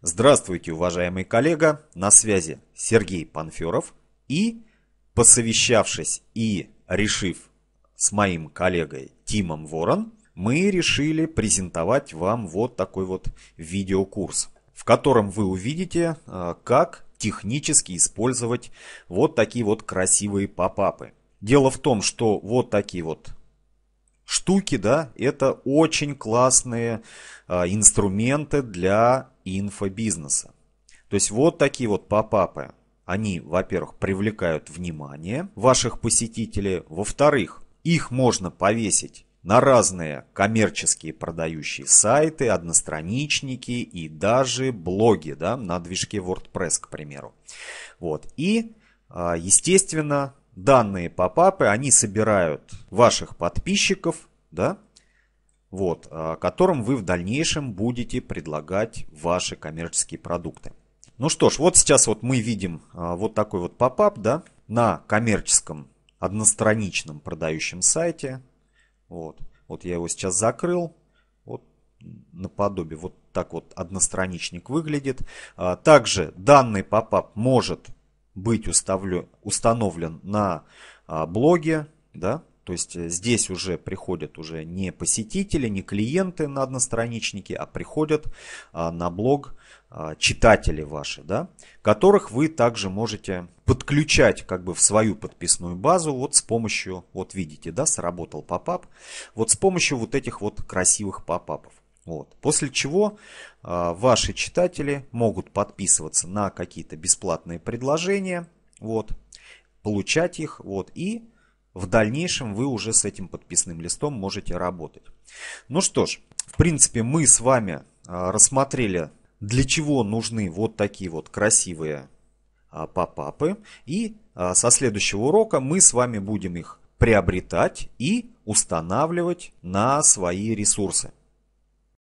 Здравствуйте, уважаемый коллега, на связи Сергей Панферов и, посовещавшись и решив с моим коллегой Тимом Ворон, мы решили презентовать вам вот такой вот видеокурс, в котором вы увидите, э, как технически использовать вот такие вот красивые попапы. Дело в том, что вот такие вот штуки, да, это очень классные а, инструменты для инфобизнеса. То есть вот такие вот попапы, они, во-первых, привлекают внимание ваших посетителей, во-вторых, их можно повесить на разные коммерческие продающие сайты, одностраничники и даже блоги, да, на движке WordPress, к примеру. Вот. И, а, естественно, данные попапы, они собирают ваших подписчиков, да, вот, а, которым вы в дальнейшем будете предлагать ваши коммерческие продукты. Ну что ж, вот сейчас вот мы видим а, вот такой вот попап, да, на коммерческом одностраничном продающем сайте. Вот, вот я его сейчас закрыл. Вот наподобие вот так вот одностраничник выглядит. А, также данный попап может быть уставлю, установлен на а, блоге, да, то есть э, здесь уже приходят уже не посетители, не клиенты на одностраничнике, а приходят а, на блог а, читатели ваши, да, которых вы также можете подключать как бы в свою подписную базу вот с помощью, вот видите, да, сработал попап, вот с помощью вот этих вот красивых попапов. Вот. После чего э, ваши читатели могут подписываться на какие-то бесплатные предложения, вот, получать их, вот, и в дальнейшем вы уже с этим подписным листом можете работать. Ну что ж, в принципе, мы с вами э, рассмотрели, для чего нужны вот такие вот красивые э, И э, со следующего урока мы с вами будем их приобретать и устанавливать на свои ресурсы.